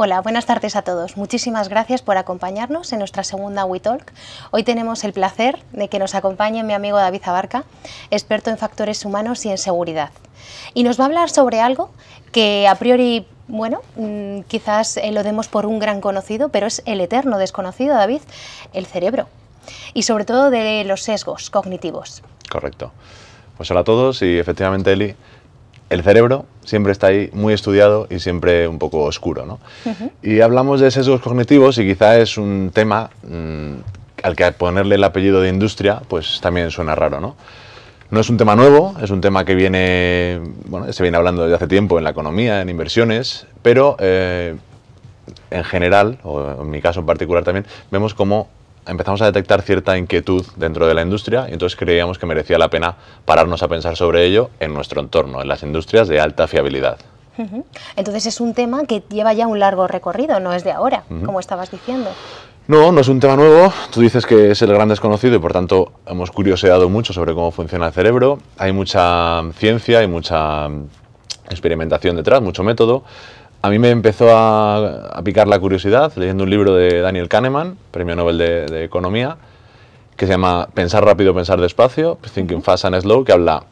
Hola, buenas tardes a todos. Muchísimas gracias por acompañarnos en nuestra segunda WeTalk. Hoy tenemos el placer de que nos acompañe mi amigo David Abarca, experto en factores humanos y en seguridad. Y nos va a hablar sobre algo que a priori bueno, mm, quizás eh, lo demos por un gran conocido, pero es el eterno desconocido, David, el cerebro. Y sobre todo de los sesgos cognitivos. Correcto. Pues hola a todos y efectivamente, Eli, el cerebro siempre está ahí muy estudiado y siempre un poco oscuro. Y hablamos de sesgos cognitivos y quizá es un tema mm, al que ponerle el apellido de industria pues también suena raro. ¿no? no es un tema nuevo, es un tema que viene, bueno, se viene hablando desde hace tiempo en la economía, en inversiones, pero eh, en general, o en mi caso en particular también, vemos como empezamos a detectar cierta inquietud dentro de la industria y entonces creíamos que merecía la pena pararnos a pensar sobre ello en nuestro entorno, en las industrias de alta fiabilidad. Entonces es un tema que lleva ya un largo recorrido, no es de ahora, como estabas diciendo. No, no es un tema nuevo. Tú dices que es el gran desconocido y por tanto hemos curioseado mucho sobre cómo funciona el cerebro. Hay mucha ciencia, hay mucha experimentación detrás, mucho método a mí me empezó a, picar la curiosidad leyendo un libro de Daniel Kahneman, premio Nobel de, Economía, que se llama Pensar rápido, pensar despacio, Thinking Fast and Slow, que habla,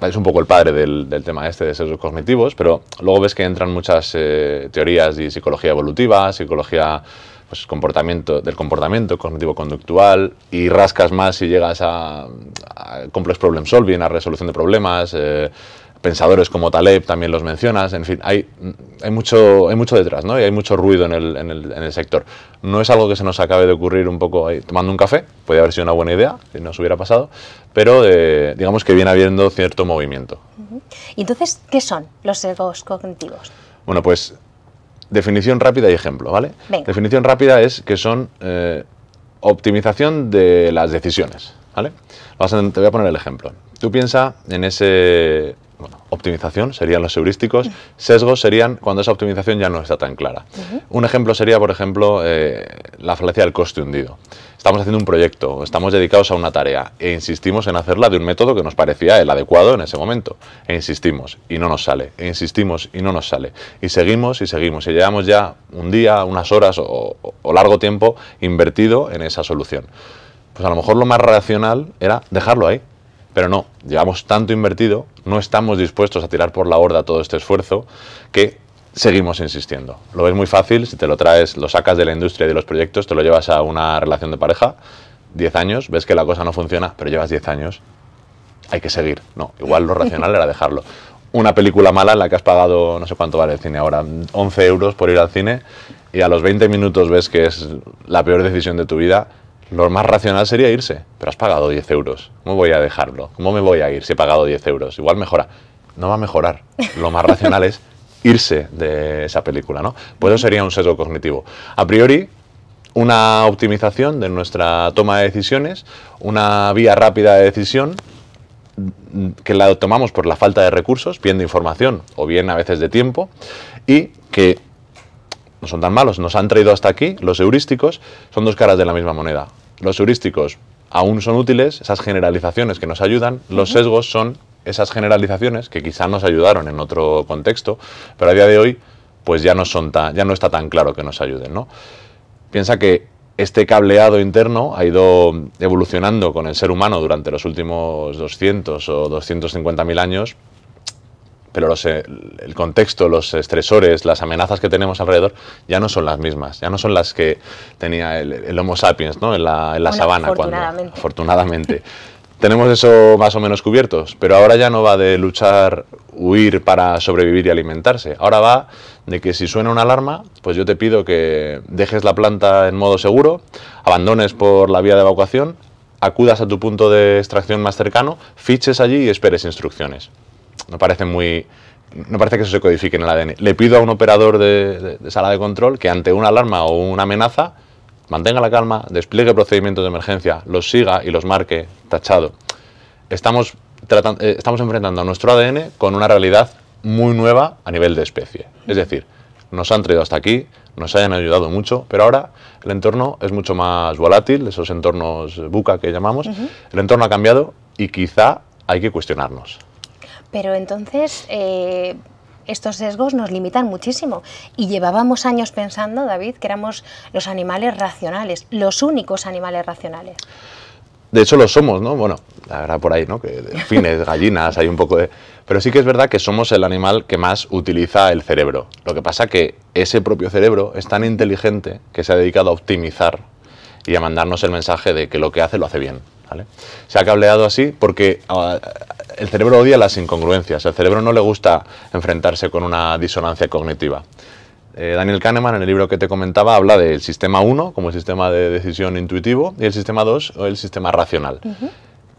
es un poco el padre del, tema este de sesgos cognitivos, pero luego ves que entran muchas eh, teorías de psicología evolutiva, psicología pues, comportamiento, del comportamiento cognitivo-conductual y rascas más si llegas a, complex problem solving, a resolución de problemas, eh, pensadores como Taleb también los mencionas, en fin, hay, hay, mucho, hay mucho detrás, ¿no? Y hay mucho ruido en el, sector. No es algo que se nos acabe de ocurrir un poco ahí, tomando un café, puede haber sido una buena idea, si nos hubiera pasado, pero eh, digamos que viene habiendo cierto movimiento. ¿Y entonces qué son los egos cognitivos? Bueno, pues definición rápida y ejemplo, ¿vale? Definición rápida es que son eh, optimización de las decisiones, ¿vale? Te voy a poner el ejemplo. Tú piensa en ese bueno, optimización serían los heurísticos, sesgos serían cuando esa optimización ya no está tan clara. Un ejemplo sería, por ejemplo, eh, la falacia del coste hundido. Estamos haciendo un proyecto, estamos dedicados a una tarea e insistimos en hacerla de un método que nos parecía el adecuado en ese momento. E insistimos y no nos sale, e insistimos y no nos sale. Y seguimos y seguimos y llevamos ya un día, unas horas o, o largo tiempo invertido en esa solución. Pues a lo mejor lo más racional era dejarlo ahí, pero no, llevamos tanto invertido, no estamos dispuestos a tirar por la horda todo este esfuerzo que seguimos insistiendo. Lo ves muy fácil, si te lo traes, lo sacas de la industria y de los proyectos, te lo llevas a una relación de pareja, 10 años, ves que la cosa no funciona, pero llevas 10 años, hay que seguir. No, igual lo racional era dejarlo. Una película mala en la que has pagado, no sé cuánto vale el cine ahora, 11 euros por ir al cine y a los 20 minutos ves que es la peor decisión de tu vida, lo más racional sería irse, pero has pagado 10 euros. ¿Cómo voy a dejarlo? ¿Cómo me voy a ir si he pagado 10 euros? Igual mejora. No va a mejorar. Lo más racional es irse de esa película, ¿no? Pues eso sería un sesgo cognitivo. A priori, una optimización de nuestra toma de decisiones, una vía rápida de decisión mm, que la tomamos por la falta de recursos, bien de información o bien a veces de tiempo, y que no son tan malos, nos han traído hasta aquí, los heurísticos son dos caras de la misma moneda. Los heurísticos aún son útiles, esas generalizaciones que nos ayudan, los sesgos son esas generalizaciones que quizá nos ayudaron en otro contexto, pero a día de hoy pues ya no, son ya no está tan claro que nos ayuden. Piensa que este cableado interno ha ido evolucionando con el ser humano durante los últimos 200 o 250 mil años pero eh, el contexto, los estresores, las amenazas que tenemos alrededor ya no son las mismas, ya no son las que tenía el, Homo sapiens ¿no? en la, en la sabana. afortunadamente. tenemos eso más o menos cubiertos, pero ahora ya no va de luchar, huir para sobrevivir y alimentarse. Ahora va de que si suena una alarma, pues yo te pido que dejes la planta en modo seguro, abandones por la vía de evacuación, acudas a tu punto de extracción más cercano, fiches allí y esperes instrucciones no parece muy... No parece que eso se codifique en el ADN. Le pido a un operador de, sala de control que ante una alarma o una amenaza mantenga la calma, despliegue procedimientos de emergencia, los siga y los marque tachado. Estamos, tratando, eh, estamos enfrentando a nuestro ADN con una realidad muy nueva a nivel de especie. Es decir, nos han traído hasta aquí, nos hayan ayudado mucho, pero ahora el entorno es mucho más volátil, esos entornos buca que llamamos, el entorno ha cambiado y quizá hay que cuestionarnos. Pero entonces... Eh, estos sesgos nos limitan muchísimo. Y llevábamos años pensando, David, que éramos los animales racionales, los únicos animales racionales. De hecho lo somos, ¿no? Bueno, verdad por ahí, ¿no? Que fines, gallinas, hay un poco de... Pero sí que es verdad que somos el animal que más utiliza el cerebro. Lo que pasa que ese propio cerebro es tan inteligente que se ha dedicado a optimizar y a mandarnos el mensaje de que lo que hace lo hace bien. Se ha cableado así porque ah, el cerebro odia las incongruencias, el cerebro no le gusta enfrentarse con una disonancia cognitiva. Eh, Daniel Kahneman, en el libro que te comentaba, habla del sistema 1 como el sistema de decisión intuitivo y el sistema 2 o el sistema racional.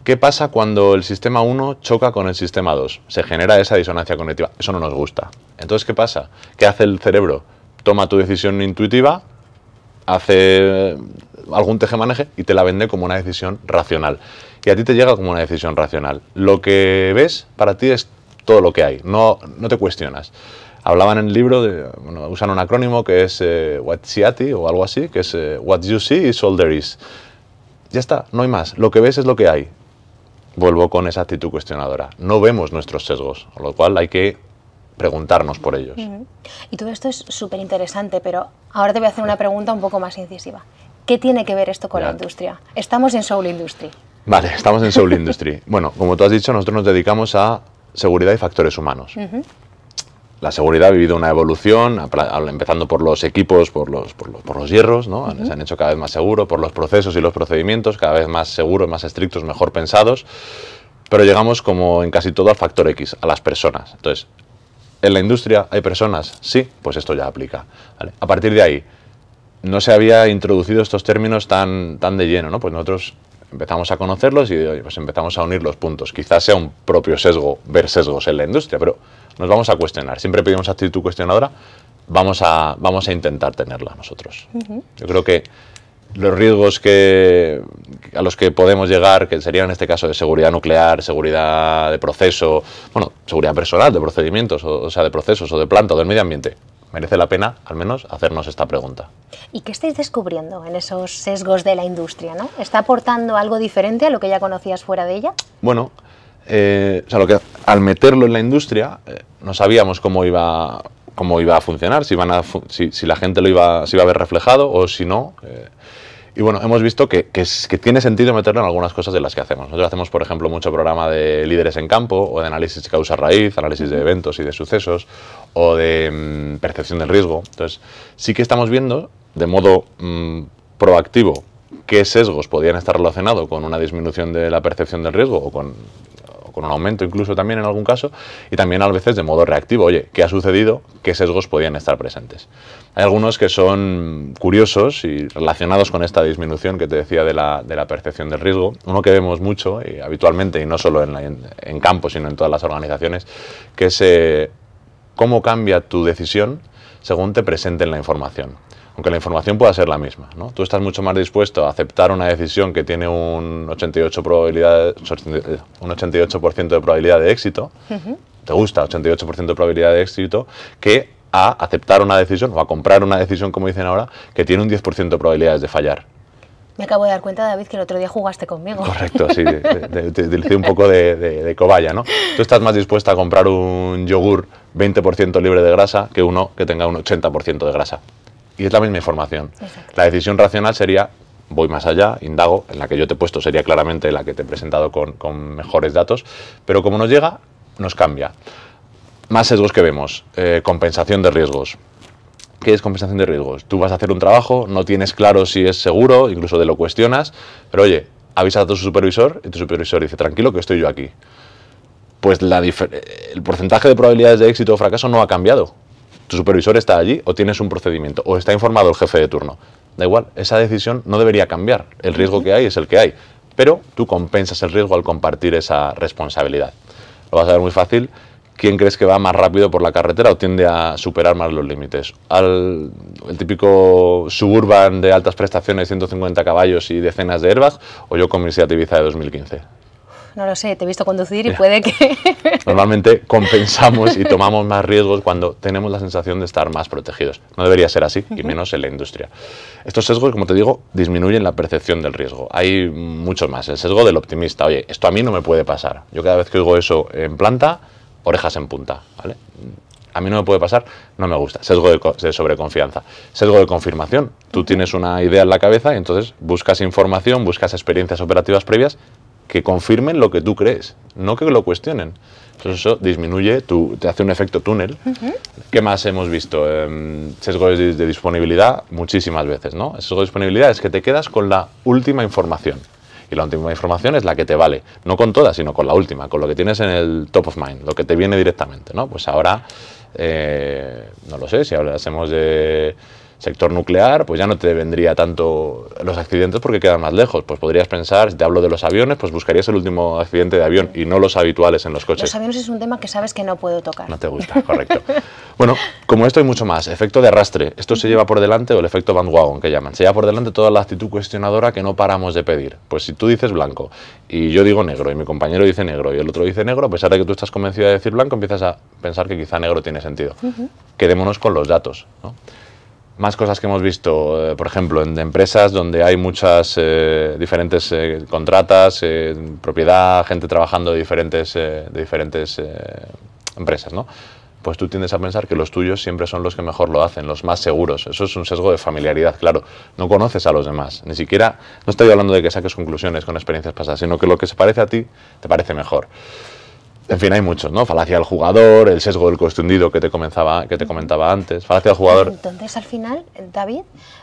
¿Qué pasa cuando el sistema 1 choca con el sistema 2? Se genera esa disonancia cognitiva. Eso no nos gusta. Entonces, ¿qué pasa? ¿Qué hace el cerebro? Toma tu decisión intuitiva, hace algún teje-maneje y te la vende como una decisión racional. Y a ti te llega como una decisión racional. Lo que ves para ti es todo lo que hay, no, te cuestionas. Hablaban en el libro, usan un acrónimo que es eh, Seati o algo así, que es eh, What you see is all there is. Ya está, no hay más. Lo que ves es lo que hay. Vuelvo con esa actitud cuestionadora. No vemos nuestros sesgos, con lo cual hay que preguntarnos por ellos. Y todo esto es súper interesante, pero ahora te voy a hacer una pregunta un poco más incisiva. ¿Qué tiene que ver esto con la industria? Estamos en Soul Industry. Vale, estamos en Soul Industry. Bueno, como tú has dicho, nosotros nos dedicamos a seguridad y factores humanos. La seguridad ha vivido una evolución, empezando por los equipos, por los, hierros, ¿no? se han hecho cada vez más seguros, por los procesos y los procedimientos, cada vez más seguros, más estrictos, mejor pensados, pero llegamos como en casi todo al factor X, a las personas. Entonces, ¿en la industria hay personas? Sí, pues esto ya aplica. A partir de ahí, no se había introducido estos términos tan, tan de lleno, ¿no? Pues nosotros empezamos a conocerlos y pues empezamos a unir los puntos. Quizás sea un propio sesgo ver sesgos en la industria, pero nos vamos a cuestionar. Siempre pedimos actitud cuestionadora, vamos a, vamos a intentar tenerla nosotros. Yo creo que los riesgos que, a los que podemos llegar, que serían en este caso de seguridad nuclear, seguridad de proceso, bueno, seguridad personal, de procedimientos, o, o sea, de procesos o de planta o del medio ambiente, merece la pena al menos hacernos esta pregunta. ¿Y qué estáis descubriendo en esos sesgos de la industria? ¿Está aportando algo diferente a lo que ya conocías fuera de ella? Bueno, eh, sea, lo que, al meterlo en la industria eh, no sabíamos cómo iba, cómo iba a funcionar, si, la gente lo iba, se iba a ver reflejado o si no. Eh, y bueno, hemos visto que, tiene sentido meterlo en algunas cosas de las que hacemos. Nosotros hacemos, por ejemplo, mucho programa de líderes en campo o de análisis de causa-raíz, análisis de eventos y de sucesos o de mm, percepción del riesgo. Entonces, sí que estamos viendo de modo mm, proactivo qué sesgos podían estar relacionados con una disminución de la percepción del riesgo o con con un aumento incluso también en algún caso, y también a veces de modo reactivo, oye, ¿qué ha sucedido? ¿Qué sesgos podían estar presentes? Hay algunos que son curiosos y relacionados con esta disminución que te decía de la, percepción del riesgo. Uno que vemos mucho, y habitualmente, y no solo en, campo, sino en todas las organizaciones, que es eh, cómo cambia tu decisión según te presenten la información aunque la información pueda ser la misma. ¿no? Tú estás mucho más dispuesto a aceptar una decisión que tiene un 88%, de, un 88 de probabilidad de éxito, te gusta 88% de probabilidad de éxito, que a aceptar una decisión o a comprar una decisión, como dicen ahora, que tiene un 10% de probabilidades de fallar. Me acabo de dar cuenta, David, que el otro día jugaste conmigo. Correcto, sí, te un poco de, de, cobaya, ¿no? Tú estás más dispuesto a comprar un yogur 20% libre de grasa que uno que tenga un 80% de grasa y es la misma información. La decisión racional sería, voy más allá, indago, en la que yo te he puesto sería claramente la que te he presentado con, mejores datos, pero como nos llega, nos cambia. Más sesgos que vemos, eh, compensación de riesgos. ¿Qué es compensación de riesgos? Tú vas a hacer un trabajo, no tienes claro si es seguro, incluso te lo cuestionas, pero oye, avisa a tu supervisor y tu supervisor dice, tranquilo que estoy yo aquí. Pues el porcentaje de probabilidades de éxito o fracaso no ha cambiado, tu supervisor está allí o tienes un procedimiento o está informado el jefe de turno. Da igual, esa decisión no debería cambiar. El riesgo que hay es el que hay, pero tú compensas el riesgo al compartir esa responsabilidad. Lo vas a ver muy fácil. ¿Quién crees que va más rápido por la carretera o tiende a superar más los límites? Al, ¿El típico suburban de altas prestaciones, 150 caballos y decenas de airbags? ¿O yo con mi Seat de 2015? no lo sé, te he visto conducir y puede que... Normalmente compensamos y tomamos más riesgos cuando tenemos la sensación de estar más protegidos. No debería ser así, y menos en la industria. Estos sesgos, como te digo, disminuyen la percepción del riesgo. Hay muchos más. El sesgo del optimista, oye, esto a mí no me puede pasar. Yo cada vez que oigo eso en planta, orejas en punta, ¿vale? a mí no me puede pasar, no me gusta. Sesgo de, sobreconfianza. Sesgo de confirmación. Tú tienes una idea en la cabeza y entonces buscas información, buscas experiencias operativas previas que confirmen lo que tú crees, no que lo cuestionen. Entonces eso disminuye, tu, te hace un efecto túnel. ¿Qué más hemos visto? Em, sesgos de, disponibilidad muchísimas veces, ¿no? sesgo de disponibilidad es que te quedas con la última información. Y la última información es la que te vale, no con todas, sino con la última, con lo que tienes en el top of mind, lo que te viene directamente, ¿no? Pues ahora, eh, no lo sé, si hacemos de sector nuclear, pues ya no te vendría tanto los accidentes porque quedan más lejos. Pues podrías pensar, si te hablo de los aviones, pues buscarías el último accidente de avión y no los habituales en los coches. Los aviones es un tema que sabes que no puedo tocar. No te gusta, correcto. bueno, como esto hay mucho más. Efecto de arrastre. Esto se lleva por delante, o el efecto bandwagon que llaman. Se lleva por delante toda la actitud cuestionadora que no paramos de pedir. Pues si tú dices blanco y yo digo negro y mi compañero dice negro y el otro dice negro, a pesar de que tú estás convencido de decir blanco, empiezas a pensar que quizá negro tiene sentido. Quedémonos con los datos. ¿no? más cosas que hemos visto, eh, por ejemplo, en empresas donde hay muchas eh, diferentes eh, contratas, propiedad, gente trabajando de diferentes, de diferentes empresas, ¿no? Pues tú tiendes a pensar que los tuyos siempre son los que mejor lo hacen, los más seguros. Eso es un sesgo de familiaridad, claro. No conoces a los demás, ni siquiera, no estoy hablando de que saques conclusiones con experiencias pasadas, sino que lo que se parece a ti te parece mejor. En fin, hay muchos, ¿no? Falacia del jugador, el sesgo del costundido que te, comenzaba, que te comentaba antes, falacia del jugador. Entonces, al final, David,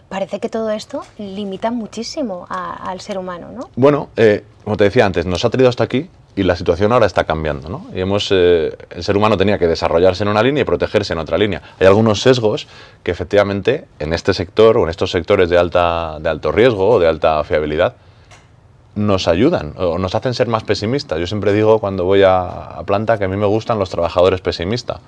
parece que todo esto limita muchísimo al ser humano, ¿no? Bueno, eh, como te decía antes, nos ha traído hasta aquí y la situación ahora está cambiando, ¿no? Y hemos, eh, el ser humano tenía que desarrollarse en una línea y protegerse en otra línea. Hay algunos sesgos que efectivamente en este sector o en estos sectores de, alta, de alto riesgo o de alta fiabilidad nos ayudan o nos hacen ser más pesimistas. Yo siempre digo cuando voy a, planta que a mí me gustan los trabajadores pesimistas.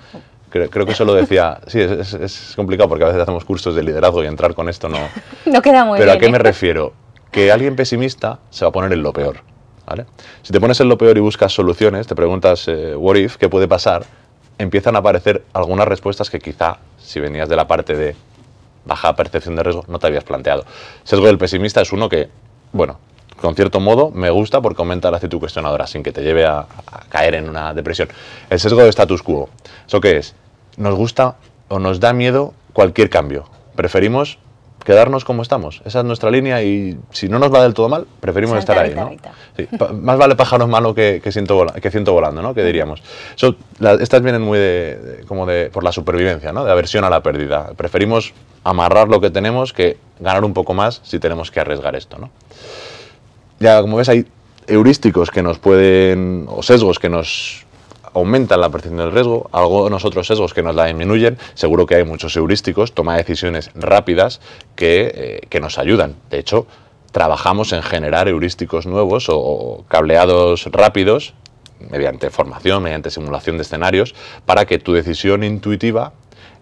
Creo, que eso lo decía. Sí, es, complicado porque a veces hacemos cursos de liderazgo y entrar con esto no. No queda muy Pero ¿a qué ¿eh? me refiero? Que alguien pesimista se va a poner en lo peor. Si te pones en lo peor y buscas soluciones, te preguntas, eh, ¿what if? ¿Qué puede pasar? Empiezan a aparecer algunas respuestas que quizá, si venías de la parte de baja percepción de riesgo, no te habías planteado. Sesgo del pesimista es uno que bueno, con cierto modo, me gusta porque aumenta la actitud cuestionadora sin que te lleve a, caer en una depresión. El sesgo de status quo. ¿Eso qué es? Nos gusta o nos da miedo cualquier cambio. Preferimos quedarnos como estamos. Esa es nuestra línea y si no nos va del todo mal, preferimos estar ahí. ¿no? Más vale pájaro malo que, que, ciento que siento volando, ¿no? Que diríamos. Eso, estas vienen muy de, como de, por la supervivencia, ¿no? De aversión a la pérdida. Preferimos amarrar lo que tenemos que ganar un poco más si tenemos que arriesgar esto, ¿no? ya como ves hay heurísticos que nos pueden, o sesgos que nos aumentan la percepción del riesgo, algunos otros sesgos que nos la disminuyen, seguro que hay muchos heurísticos, toma decisiones rápidas que, eh, nos ayudan. De hecho, trabajamos en generar heurísticos nuevos o cableados rápidos mediante formación, mediante simulación de escenarios, para que tu decisión intuitiva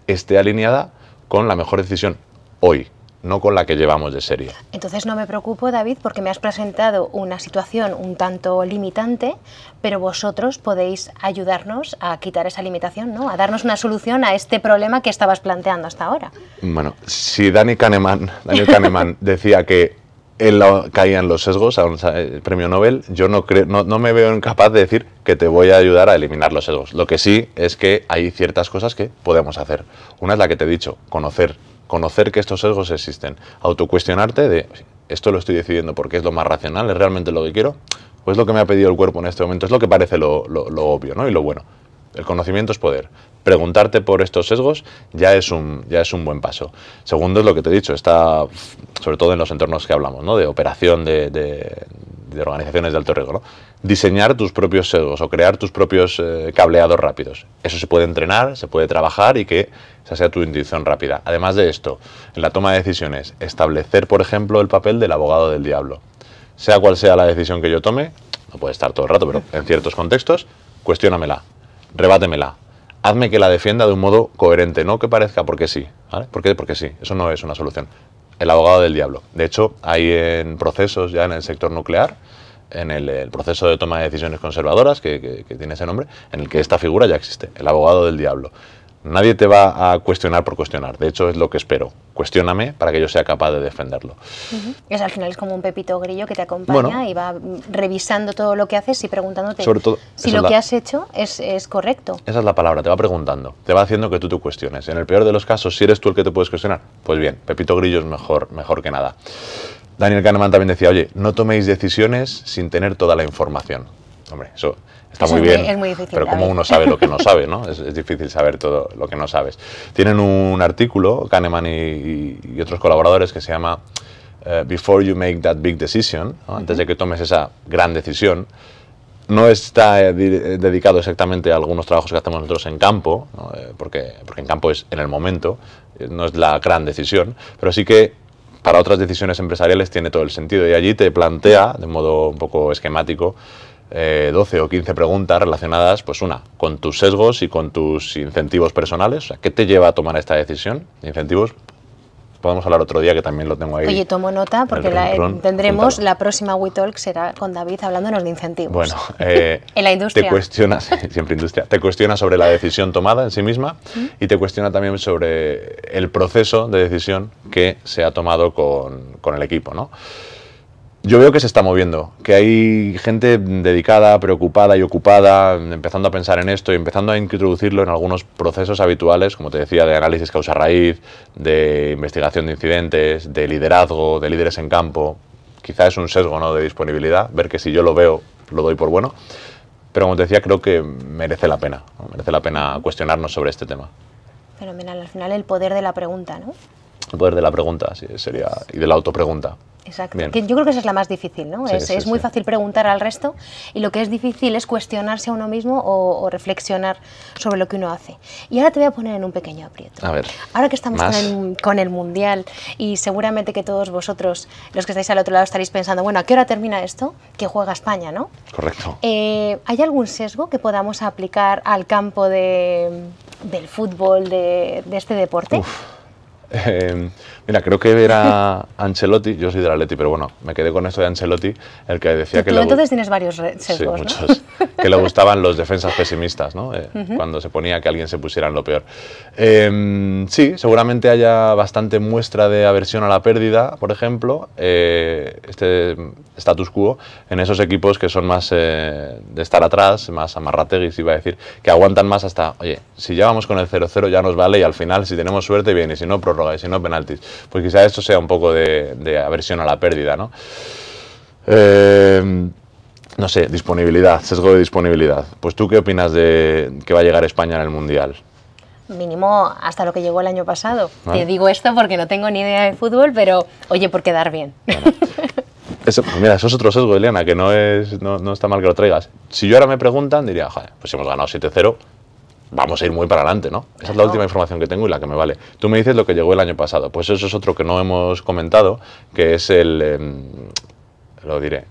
esté alineada con la mejor decisión hoy, no con la que llevamos de serie. Entonces no me preocupo, David, porque me has presentado una situación un tanto limitante, pero vosotros podéis ayudarnos a quitar esa limitación, ¿no? A darnos una solución a este problema que estabas planteando hasta ahora. Bueno, si Dani Kahneman, Daniel Kahneman decía que él caía en los sesgos a un eh, premio Nobel, yo no, creo, no, me veo incapaz de decir que te voy a ayudar a eliminar los sesgos. Lo que sí es que hay ciertas cosas que podemos hacer. Una es la que te he dicho, conocer conocer que estos sesgos existen, autocuestionarte de esto lo estoy decidiendo porque es lo más racional, es realmente lo que quiero, o es lo que me ha pedido el cuerpo en este momento, es lo que parece lo, obvio ¿no? y lo bueno. El conocimiento es poder. Preguntarte por estos sesgos ya es un, ya es un buen paso. Segundo es lo que te he dicho, está sobre todo en los entornos que hablamos, ¿no? de operación de, organizaciones de alto riesgo. ¿no? diseñar tus propios segos o crear tus propios eh, cableados rápidos. Eso se puede entrenar, se puede trabajar y que esa sea tu intuición rápida. Además de esto, en la toma de decisiones, establecer, por ejemplo, el papel del abogado del diablo. Sea cual sea la decisión que yo tome, no puede estar todo el rato, pero en ciertos contextos, cuestiónamela, rebátemela, hazme que la defienda de un modo coherente, no que parezca porque sí, Porque, porque sí, eso no es una solución. El abogado del diablo. De hecho, hay en procesos ya en el sector nuclear, en el, proceso de toma de decisiones conservadoras, que, tiene ese nombre, en el que esta figura ya existe, el abogado del diablo. Nadie te va a cuestionar por cuestionar, de hecho es lo que espero. Cuestióname para que yo sea capaz de defenderlo. Es al final es como un pepito grillo que te acompaña y va revisando todo lo que haces y preguntándote si lo que has hecho es, correcto. Esa es la palabra, te va preguntando, te va haciendo que tú te cuestiones. En el peor de los casos, si eres tú el que te puedes cuestionar, pues bien, pepito grillo es mejor, mejor que nada. Daniel Kahneman también decía, oye, no toméis decisiones sin tener toda la información. Hombre, eso está muy bien, pero como uno sabe lo que no sabe, ¿no? Es, difícil saber todo lo que no sabes. Tienen un artículo, Kahneman y, otros colaboradores, que se llama eh, Before You Make That Big Decision, antes de que tomes esa gran decisión, no está eh, eh, dedicado exactamente a algunos trabajos que hacemos nosotros en campo, porque, porque en campo es en el momento, no es la gran decisión, pero sí que para otras decisiones empresariales tiene todo el sentido. Y allí te plantea, de modo un poco esquemático, 12 eh, o 15 preguntas relacionadas, pues una, con tus sesgos y con tus incentivos personales. O sea, ¿qué te lleva a tomar esta decisión? Incentivos podemos hablar otro día que también lo tengo ahí. Oye, tomo nota porque eh, tendremos la próxima WeTalk será con David hablándonos de incentivos. Bueno, eh, en la industria. Te cuestionas, siempre industria, te cuestiona sobre la decisión tomada en sí misma y te cuestiona también sobre el proceso de decisión que se ha tomado con, con el equipo, ¿no? yo veo que se está moviendo, que hay gente dedicada, preocupada y ocupada, empezando a pensar en esto y empezando a introducirlo en algunos procesos habituales, como te decía, de análisis causa-raíz, de investigación de incidentes, de liderazgo, de líderes en campo. Quizá es un sesgo ¿no? de disponibilidad, ver que si yo lo veo, lo doy por bueno. Pero como te decía, creo que merece la pena, merece la pena cuestionarnos sobre este tema. Fenomenal, al final el poder de la pregunta, ¿no? El poder de la pregunta sería, y de la autopregunta. Exacto. yo creo que esa es la más difícil, ¿no? es, muy fácil preguntar al resto y lo que es difícil es cuestionarse a uno mismo o, reflexionar sobre lo que uno hace. Y ahora te voy a poner en un pequeño aprieto. A ver. Ahora que estamos con el, Mundial y seguramente que todos vosotros, los que estáis al otro lado, estaréis pensando, bueno, ¿a qué hora termina esto? Que juega España, ¿no? Correcto. Eh, ¿Hay algún sesgo que podamos aplicar al campo del fútbol, de, de este deporte? Uf Em, mira, creo que era Ancelotti, yo soy la Leti, pero bueno, me quedé con esto de Ancelotti, el que decía que... le entonces tienes varios sí, que le gustaban los defensas pesimistas, ¿no? Eh, cuando se ponía que alguien se pusiera en lo peor. Em, sí, seguramente haya bastante muestra de aversión a la pérdida, por ejemplo, eh, este status quo, en esos equipos que son más eh, de estar atrás, más amarrateguis, iba a decir, que aguantan más hasta, oye, si ya vamos con el 0-0 ya nos vale y al final, si tenemos suerte, bien, y si no, prórroga si no penaltis. Pues quizá esto sea un poco de, aversión a la pérdida, ¿no? Eh, no sé, disponibilidad, sesgo de disponibilidad. Pues tú qué opinas de que va a llegar España en el Mundial? Mínimo hasta lo que llegó el año pasado. Te digo esto porque no tengo ni idea de fútbol, pero oye, por quedar bien. Eso, pues mira, eso es otro sesgo, Eliana, que no, es, no, no, está mal que lo traigas. Si yo ahora me preguntan, diría, joder, pues hemos ganado 7-0, vamos a ir muy para adelante, ¿no? Esa es la última información que tengo y la que me vale. Tú me dices lo que llegó el año pasado. Pues eso es otro que no hemos comentado, que es el... Em, lo diré.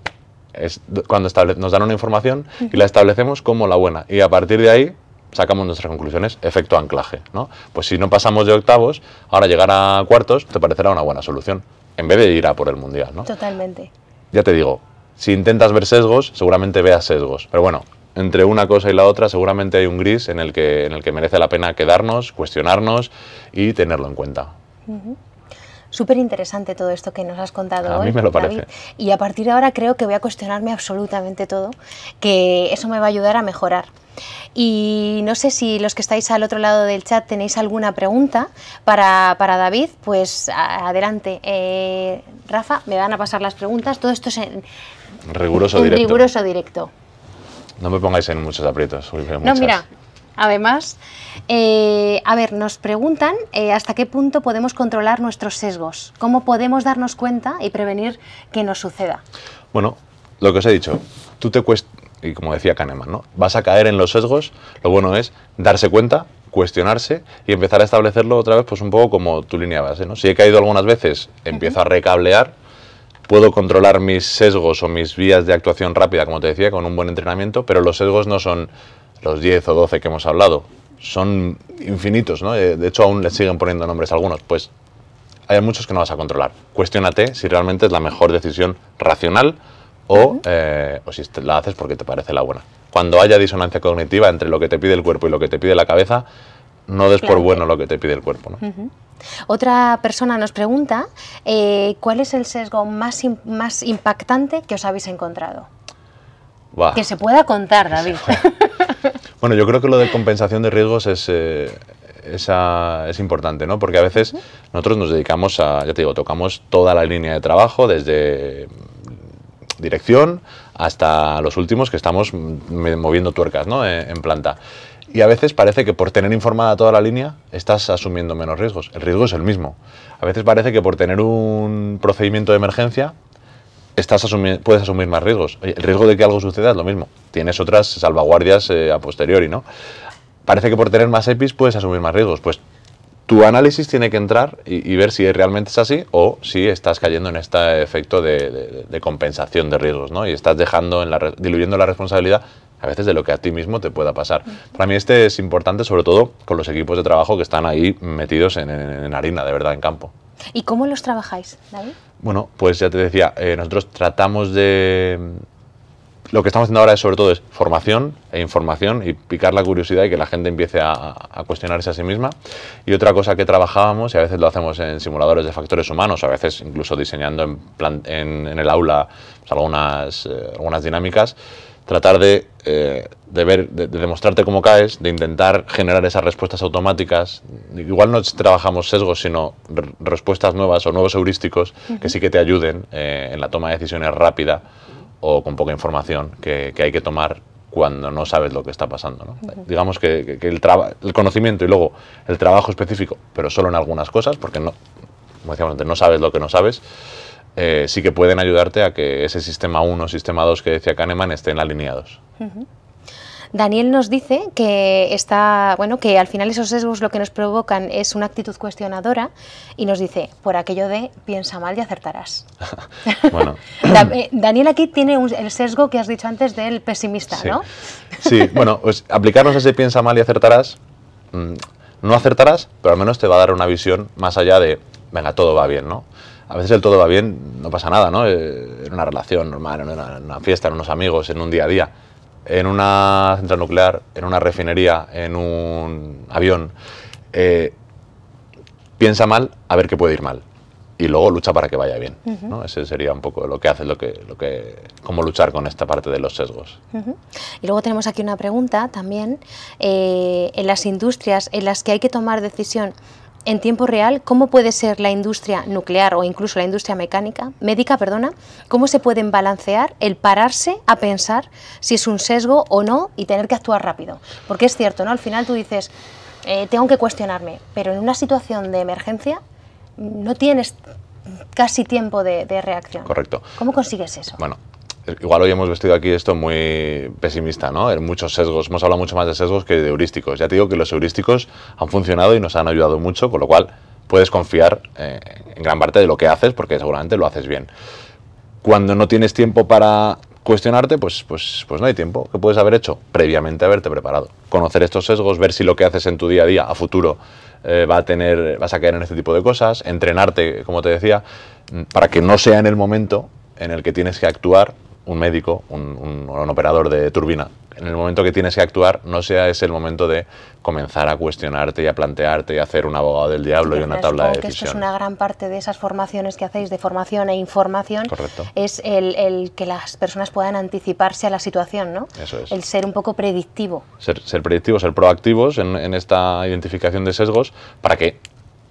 Es cuando nos dan una información y la establecemos como la buena. Y a partir de ahí sacamos nuestras conclusiones, efecto anclaje, ¿no? Pues si no pasamos de octavos, ahora llegar a cuartos te parecerá una buena solución, en vez de ir a por el Mundial, ¿no? Totalmente. Ya te digo, si intentas ver sesgos, seguramente veas sesgos. Pero bueno, entre una cosa y la otra seguramente hay un gris en el que, en el que merece la pena quedarnos, cuestionarnos y tenerlo en cuenta. Súper interesante todo esto que nos has contado a Mí me lo Y a partir de ahora creo que voy a cuestionarme absolutamente todo, que eso me va a ayudar a mejorar. Y no sé si los que estáis al otro lado del chat tenéis alguna pregunta para, para David, pues adelante. Eh, Rafa, me van a pasar las preguntas. Todo esto es en riguroso directo. Riguroso directo. No me pongáis en muchos aprietos. No, mira, además, eh, a ver, nos preguntan eh, hasta qué punto podemos controlar nuestros sesgos, cómo podemos darnos cuenta y prevenir que nos suceda. Bueno, lo que os he dicho, tú te cuesta, y como decía Kahneman, ¿no? vas a caer en los sesgos, lo bueno es darse cuenta cuestionarse y empezar a establecerlo otra vez, pues un poco como tu línea base. ¿eh? ¿no? Si he caído algunas veces, empiezo a recablear puedo controlar mis sesgos o mis vías de actuación rápida, como te decía, con un buen entrenamiento, pero los sesgos no son los 10 o 12 que hemos hablado, son infinitos, ¿no? Eh, de hecho, aún les siguen poniendo nombres algunos, pues hay muchos que no vas a controlar. Cuestiónate si realmente es la mejor decisión racional o, eh, o si la haces porque te parece la buena. Cuando haya disonancia cognitiva entre lo que te pide el cuerpo y lo que te pide la cabeza, no des por bueno lo que te pide el cuerpo. Otra persona nos pregunta, eh, ¿cuál es el sesgo más, más impactante que os habéis encontrado? Que se pueda contar, David. bueno, yo creo que lo de compensación de riesgos es, eh, esa, es importante, ¿no? Porque a veces nosotros nos dedicamos a, ya te digo, tocamos toda la línea de trabajo, desde dirección hasta los últimos que estamos mm, moviendo tuercas ¿no? Eh, en planta. Y a veces parece que por tener informada toda la línea estás asumiendo menos riesgos. El riesgo es el mismo. A veces parece que por tener un procedimiento de emergencia estás puedes asumir más riesgos. El riesgo de que algo suceda es lo mismo. Tienes otras salvaguardias eh, a posteriori, ¿no? Parece que por tener más EPIs puedes asumir más riesgos. Pues tu análisis tiene que entrar y, ver si realmente es así o si estás cayendo en este efecto de, compensación de riesgos, ¿no? Y estás dejando en la diluyendo la responsabilidad a veces de lo que a ti mismo te pueda pasar. Para mí este es importante sobre todo con los equipos de trabajo que están ahí metidos en, harina, de verdad, en campo. ¿Y cómo los trabajáis, David? Bueno, pues ya te decía, eh, nosotros tratamos de... Mm, lo que estamos haciendo ahora es sobre todo es formación e información y picar la curiosidad y que la gente empiece a, cuestionarse a sí misma. Y otra cosa que trabajábamos, y a veces lo hacemos en simuladores de factores humanos, a veces incluso diseñando en, el aula pues, algunas, eh, algunas dinámicas, tratar de, eh, ver, de, demostrarte cómo caes, de intentar generar esas respuestas automáticas. Igual no trabajamos sesgos, sino respuestas nuevas o nuevos heurísticos que sí que te ayuden eh, en la toma de decisiones rápida o con poca información que, hay que tomar cuando no sabes lo que está pasando. Digamos que, que, el, conocimiento y luego el trabajo específico, pero solo en algunas cosas, porque no, como decíamos antes, no sabes lo que no sabes, eh, sí que pueden ayudarte a que ese sistema 1, sistema 2 que decía Kahneman estén alineados. Daniel nos dice que está, bueno, que al final esos sesgos lo que nos provocan es una actitud cuestionadora y nos dice, por aquello de piensa mal y acertarás. Eh, Daniel aquí tiene el sesgo que has dicho antes del pesimista, ¿no? sí, bueno, pues aplicarnos ese piensa mal y acertarás, mm, no acertarás, pero al menos te va a dar una visión más allá de, venga, todo va bien, ¿no? a veces el todo va bien, no pasa nada, ¿no? Eh, en una relación normal, en una, fiesta, en unos amigos, en un día a día, en una central nuclear, en una refinería, en un avión. Eh, piensa mal a ver qué puede ir mal y luego lucha para que vaya bien. Ese sería un poco lo que hace, lo que, lo que, cómo luchar con esta parte de los sesgos. Y luego tenemos aquí una pregunta también. Eh, en las industrias en las que hay que tomar decisión en tiempo real cómo puede ser la industria nuclear o incluso la industria mecánica, médica, perdona, cómo se pueden balancear el pararse a pensar si es un sesgo o no y tener que actuar rápido. Porque es cierto, ¿no? Al final tú dices, eh, tengo que cuestionarme, pero en una situación de emergencia no tienes casi tiempo de, de reacción. Correcto. ¿Cómo consigues eso? Bueno, igual hoy hemos vestido aquí esto muy pesimista, ¿no? En muchos sesgos, hemos hablado mucho más de sesgos que de heurísticos. Ya te digo que los heurísticos han funcionado y nos han ayudado mucho, con lo cual puedes confiar eh, en gran parte de lo que haces porque seguramente lo haces bien. Cuando no tienes tiempo para cuestionarte, pues, pues, pues no hay tiempo. ¿Qué puedes haber hecho? Previamente haberte preparado. Conocer estos sesgos, ver si lo que haces en tu día a día, a futuro, eh, va a tener, vas a caer en este tipo de cosas, entrenarte, como te decía, mm, para que no sea en el momento en el que tienes que actuar un médico, un, un, operador de turbina, en el momento que tienes que actuar, no sea ese el momento de comenzar a cuestionarte y a plantearte y hacer un abogado del diablo y una tabla de que eso es una gran parte de esas formaciones que hacéis de formación e información. Es el, que las personas puedan anticiparse a la situación, ¿no? El ser un poco predictivo. Ser, predictivos, ser proactivos en, esta identificación de sesgos para que,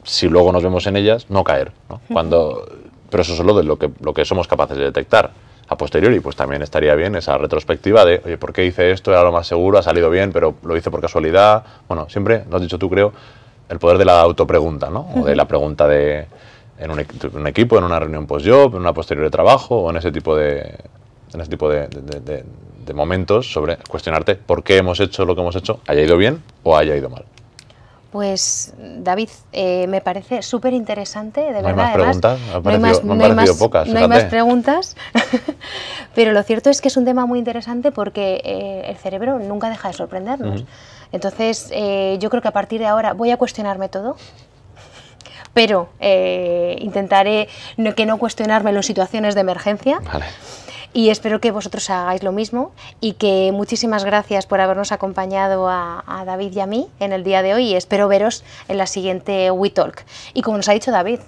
si luego nos vemos en ellas, no caer. Cuando, pero eso es solo de lo que, lo que somos capaces de detectar a posteriori, pues también estaría bien esa retrospectiva de, oye, ¿por qué hice esto? Era lo más seguro, ha salido bien, pero lo hice por casualidad. Bueno, siempre, lo has dicho tú, creo, el poder de la autopregunta, ¿no? O de la pregunta de, en un, equipo, en una reunión post-job, en una posterior de trabajo, o en ese tipo de, en ese tipo de momentos sobre cuestionarte por qué hemos hecho lo que hemos hecho, haya ido bien o haya ido mal. Pues David, eh, me parece súper interesante, de verdad. Hay más preguntas? no hay más, preguntas, pero lo cierto es que es un tema muy interesante porque eh, el cerebro nunca deja de sorprendernos. Entonces, eh, yo creo que a partir de ahora voy a cuestionarme todo, pero intentaré que no cuestionarme en situaciones de emergencia. Vale y espero que vosotros hagáis lo mismo y que muchísimas gracias por habernos acompañado a, David y a mí en el día de hoy y espero veros en la siguiente WeTalk. Y como nos ha dicho David,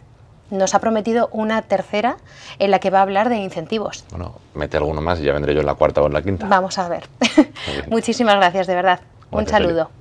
nos ha prometido una tercera en la que va a hablar de incentivos. Bueno, mete alguno más y ya vendré yo en la cuarta o en la quinta. Vamos a ver. Muchísimas gracias, de verdad. Un saludo.